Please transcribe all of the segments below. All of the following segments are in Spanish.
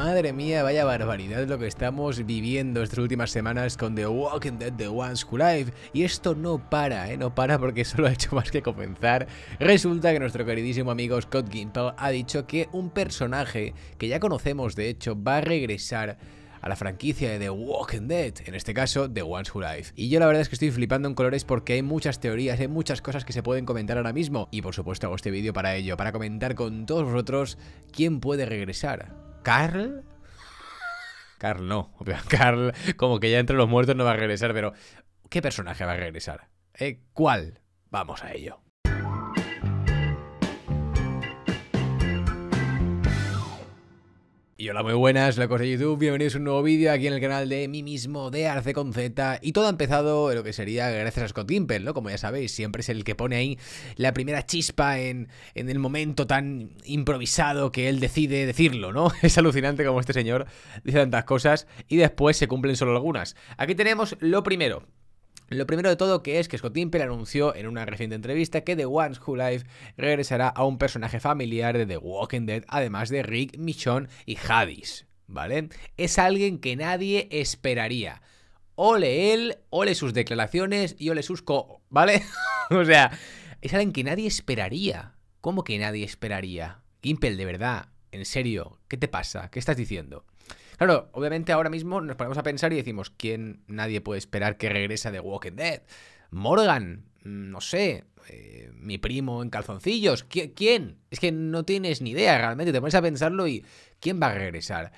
Madre mía, vaya barbaridad lo que estamos viviendo estas últimas semanas con The Walking Dead, The Ones Who Live. Y esto no para, ¿eh? No para porque solo ha hecho más que comenzar. Resulta que nuestro queridísimo amigo Scott Gimple ha dicho que un personaje que ya conocemos, de hecho, va a regresar a la franquicia de The Walking Dead, en este caso The Ones Who Live. Y yo la verdad es que estoy flipando en colores porque hay muchas teorías, hay muchas cosas que se pueden comentar ahora mismo y por supuesto hago este vídeo para ello, para comentar con todos vosotros quién puede regresar Carl. Carl no. Carl, como que ya entre los muertos no va a regresar, pero ¿qué personaje va a regresar? ¿Eh? ¿Cuál? Vamos a ello. Y hola, muy buenas, locos de YouTube. Bienvenidos a un nuevo vídeo aquí en el canal de mí mismo, de Arce con Z. Y todo ha empezado en lo que sería gracias a Scott Gimple, ¿no? Como ya sabéis, siempre es el que pone ahí la primera chispa en, en el momento tan improvisado que él decide decirlo, ¿no? Es alucinante como este señor dice tantas cosas y después se cumplen solo algunas. Aquí tenemos lo primero. Lo primero de todo que es que Scott Impel anunció en una reciente entrevista que The Ones Who Life regresará a un personaje familiar de The Walking Dead, además de Rick, Michon y Hadis. ¿vale? Es alguien que nadie esperaría. Ole él, ole sus declaraciones y ole sus co... ¿vale? o sea, es alguien que nadie esperaría. ¿Cómo que nadie esperaría? Impel, de verdad, en serio, ¿qué te pasa? ¿Qué estás diciendo? Claro, obviamente ahora mismo nos ponemos a pensar y decimos, ¿quién nadie puede esperar que regrese de Walking Dead? Morgan, mm, no sé, eh, mi primo en calzoncillos, ¿quién? Es que no tienes ni idea realmente, te pones a pensarlo y ¿quién va a regresar?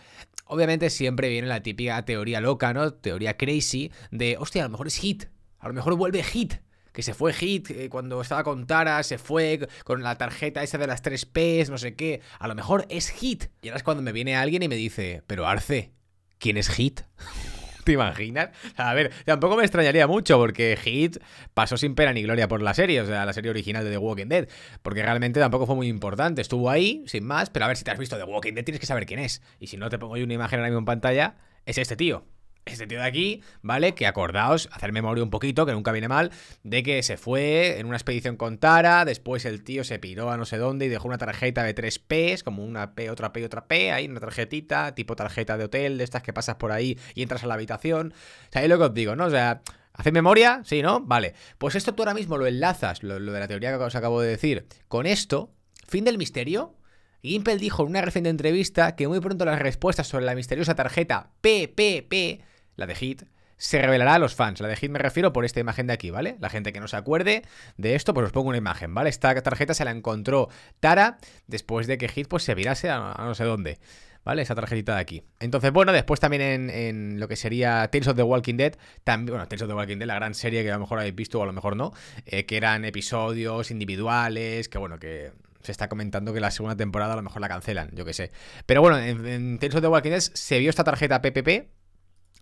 Obviamente siempre viene la típica teoría loca, ¿no? Teoría crazy de, hostia, a lo mejor es Hit, a lo mejor vuelve Hit que se fue Hit eh, cuando estaba con Tara, se fue con la tarjeta esa de las 3 Ps, no sé qué. A lo mejor es Hit. Y ahora es cuando me viene alguien y me dice, pero Arce, ¿quién es Hit? ¿Te imaginas? A ver, tampoco me extrañaría mucho porque Hit pasó sin pena ni gloria por la serie, o sea, la serie original de The Walking Dead, porque realmente tampoco fue muy importante. Estuvo ahí, sin más, pero a ver si te has visto The Walking Dead, tienes que saber quién es. Y si no te pongo yo una imagen ahora mismo en pantalla, es este tío. Este tío de aquí, ¿vale? Que acordaos, hacer memoria un poquito, que nunca viene mal, de que se fue en una expedición con Tara, después el tío se piró a no sé dónde y dejó una tarjeta de tres Ps, como una P, otra P y otra P, ahí una tarjetita, tipo tarjeta de hotel, de estas que pasas por ahí y entras a la habitación. ¿Sabéis lo que os digo, no? O sea, hacer memoria? Sí, ¿no? Vale. Pues esto tú ahora mismo lo enlazas, lo, de la teoría que os acabo de decir, con esto, fin del misterio, Gimpel dijo en una reciente entrevista que muy pronto las respuestas sobre la misteriosa tarjeta PPP la de Hit, se revelará a los fans. La de Hit me refiero por esta imagen de aquí, ¿vale? La gente que no se acuerde de esto, pues os pongo una imagen, ¿vale? Esta tarjeta se la encontró Tara después de que Hit pues, se virase a, no sé dónde. ¿vale? Esa tarjetita de aquí. Entonces, bueno, después también en, lo que sería Tales of the Walking Dead, también, bueno, Tales of the Walking Dead, la gran serie que a lo mejor habéis visto o a lo mejor no, eh, que eran episodios individuales, que bueno, que se está comentando que la segunda temporada a lo mejor la cancelan, yo qué sé. Pero bueno, en, en Tales of the Walking Dead se vio esta tarjeta PPP,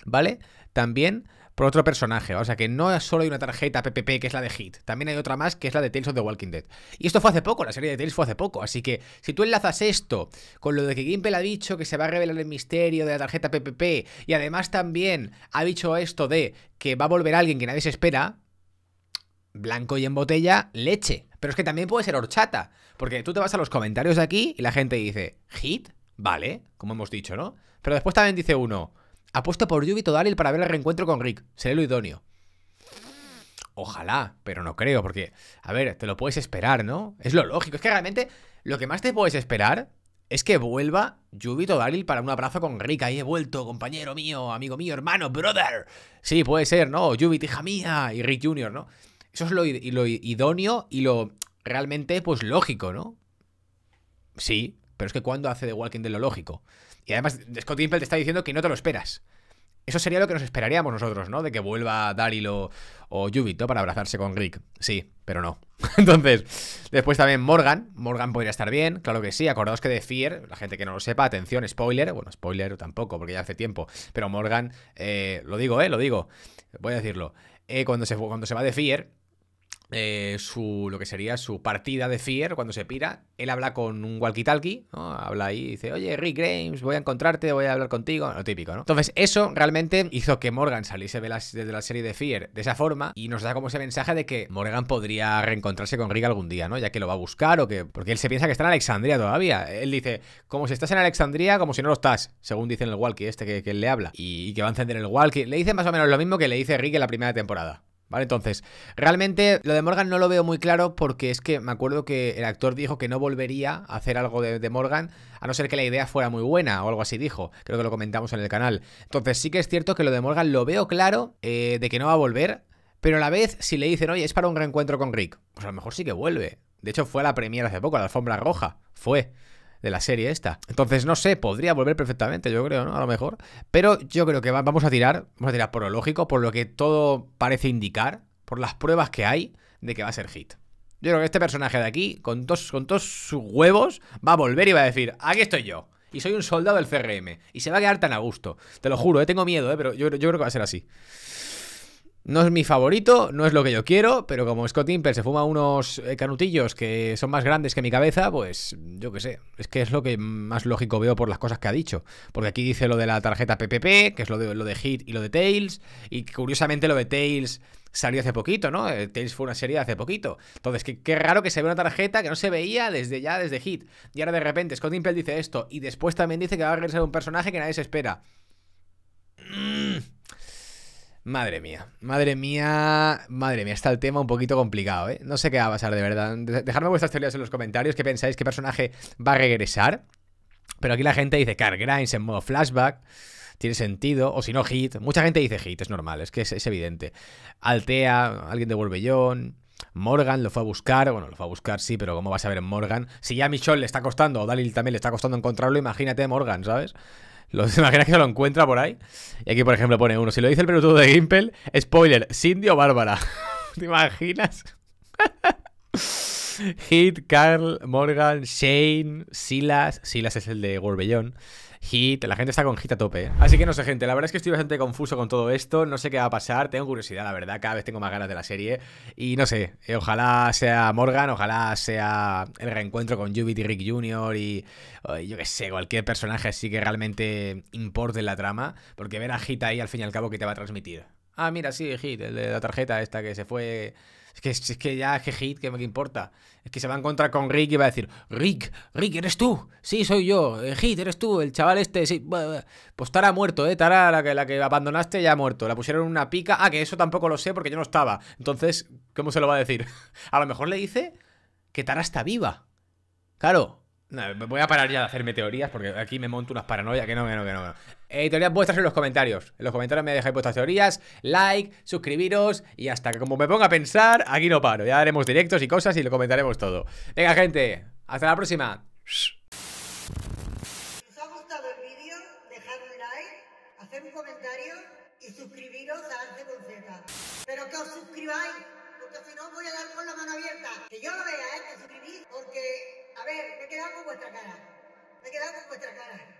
¿vale? También por otro personaje. O sea que no solo hay una tarjeta PPP que es la de Hit, también hay otra más que es la de Tales of the Walking Dead. Y esto fue hace poco, la serie de Tales fue hace poco. Así que si tú enlazas esto con lo de que Gimpel ha dicho que se va a revelar el misterio de la tarjeta PPP y además también ha dicho esto de que va a volver alguien que nadie se espera, blanco y en botella, leche. Pero es que también puede ser horchata, porque tú te vas a los comentarios de aquí y la gente dice, ¿Hit? Vale, como hemos dicho, ¿no? Pero después también dice uno, Apuesto por Yubi Daril para ver el reencuentro con Rick. Seré lo idóneo. Ojalá, pero no creo, porque, a ver, te lo puedes esperar, ¿no? Es lo lógico. Es que realmente lo que más te puedes esperar es que vuelva Yubi Daril para un abrazo con Rick. Ahí he vuelto, compañero mío, amigo mío, hermano, brother. Sí, puede ser, ¿no? Yubi, hija mía, y Rick Jr., ¿no? Eso es lo, idóneo y lo realmente, pues, lógico, ¿no? Sí, pero es que cuando hace de Walking de lo lógico? Y además, Scott Gimple te está diciendo que no te lo esperas. Eso sería lo que nos esperaríamos nosotros, ¿no? De que vuelva Daryl o, o para abrazarse con Rick. Sí, pero no. Entonces, después también Morgan. Morgan podría estar bien, claro que sí. Acordaos que de Fear, la gente que no lo sepa, atención, spoiler. Bueno, spoiler tampoco, porque ya hace tiempo. Pero Morgan, eh, lo digo, ¿eh? Lo digo. Voy a decirlo. Eh, cuando, se, cuando se va de Fear, eh, su, lo que sería su partida de Fear cuando se pira. Él habla con un walkie-talkie, Habla ahí y dice, oye, Rick Grimes, voy a encontrarte, voy a hablar contigo, lo típico, ¿no? Entonces, eso realmente hizo que Morgan saliese de la, la serie de Fear de esa forma y nos da como ese mensaje de que Morgan podría reencontrarse con Rick algún día, ¿no? Ya que lo va a buscar o que... Porque él se piensa que está en Alexandria todavía. Él dice, como si estás en Alexandria, como si no lo estás, según dicen el walkie este que, él le habla. Y, que va a encender el walkie. Le dice más o menos lo mismo que le dice Rick en la primera temporada. ¿Vale? Entonces, realmente lo de Morgan no lo veo muy claro porque es que me acuerdo que el actor dijo que no volvería a hacer algo de, Morgan a no ser que la idea fuera muy buena o algo así dijo. Creo que lo comentamos en el canal. Entonces, sí que es cierto que lo de Morgan lo veo claro eh, de que no va a volver, pero a la vez, si le dicen, oye, es para un reencuentro con Rick, pues a lo mejor sí que vuelve. De hecho, fue a la premier hace poco, a la alfombra roja. Fue de la serie esta. Entonces, no sé, podría volver perfectamente, yo creo, ¿no? A lo mejor. Pero yo creo que vamos a tirar, vamos a tirar por lo lógico, por lo que todo parece indicar, por las pruebas que hay de que va a ser hit. Yo creo que este personaje de aquí, con todos, con sus huevos, va a volver y va a decir, aquí estoy yo. Y soy un soldado del CRM. Y se va a quedar tan a gusto. Te lo juro, eh, tengo miedo, ¿eh? pero yo, yo creo que va a ser así. No es mi favorito, no es lo que yo quiero, pero como Scott Imper se fuma unos eh, canutillos que son más grandes que mi cabeza, pues yo qué sé, es que es lo que más lógico veo por las cosas que ha dicho. Porque aquí dice lo de la tarjeta PPP, que es lo de, lo de Hit y lo de Tails, y curiosamente lo de Tails salió hace poquito, ¿no? Eh, Tails fue una serie de hace poquito. Entonces, qué, qué, raro que se ve una tarjeta que no se veía desde ya, desde Hit. Y ahora de repente Scott Impel dice esto, y después también dice que va a regresar un personaje que nadie se espera. Madre mía, madre mía, madre mía, está el tema un poquito complicado, ¿eh? No sé qué va a pasar de verdad. Dejadme vuestras teorías en los comentarios, qué pensáis, qué personaje va a regresar. Pero aquí la gente dice Car Grimes en modo flashback tiene sentido. O si no, hit. Mucha gente dice hit, es normal, es que es, evidente. Altea, alguien de Wolvellón Morgan lo fue a buscar, bueno, lo fue a buscar, sí, pero ¿cómo vas a ver en Morgan? Si ya a le está costando, o Dalil también le está costando encontrarlo, imagínate Morgan, ¿sabes? ¿Te imaginas que se lo encuentra por ahí. Y aquí, por ejemplo, pone uno. Si lo dice el pelotudo de Gimpel, spoiler, Cindy o Bárbara. ¿Te imaginas? Hit, Carl, Morgan, Shane, Silas. Silas es el de Gorbellón. Hit, la gente está con Hit a tope. ¿eh? Así que no sé, gente, la verdad es que estoy bastante confuso con todo esto, no sé qué va a pasar, tengo curiosidad, la verdad, cada vez tengo más ganas de la serie y no sé, eh, ojalá sea Morgan, ojalá sea el reencuentro con y Rick Jr. y yo qué sé, cualquier personaje así que realmente importe en la trama, porque ver a Hit ahí al fin y al cabo que te va a transmitir. Ah, mira, sí, Hit, el de la tarjeta esta que se fue es que, es que ya, que hit, que me importa. Es que se va a encontrar con Rick y va a decir, Rick, Rick, eres tú. Sí, soy yo. Eh, hit, eres tú. El chaval este, sí. Pues Tara ha muerto, ¿eh? Tara, la que, la que abandonaste, ya ha muerto. La pusieron en una pica. Ah, que eso tampoco lo sé porque yo no estaba. Entonces, ¿cómo se lo va a decir? a lo mejor le dice que Tara está viva. Claro, no, voy a parar ya de hacerme teorías porque aquí me monto unas paranoias que no, que no, que no. teorías vuestras en los comentarios. En los comentarios me dejáis vuestras teorías, like, suscribiros y hasta que como me ponga a pensar, aquí no paro. Ya haremos directos y cosas y lo comentaremos todo. Venga, gente, hasta la próxima. ¿Os ha gustado el vídeo? like, un comentario y suscribiros a Pero que os suscribáis, porque si no voy a dar con la mano abierta. Que yo lo vea, ¿eh? Que suscribís porque... A ver, me quedo con vuestra cara. Me quedo con vuestra cara.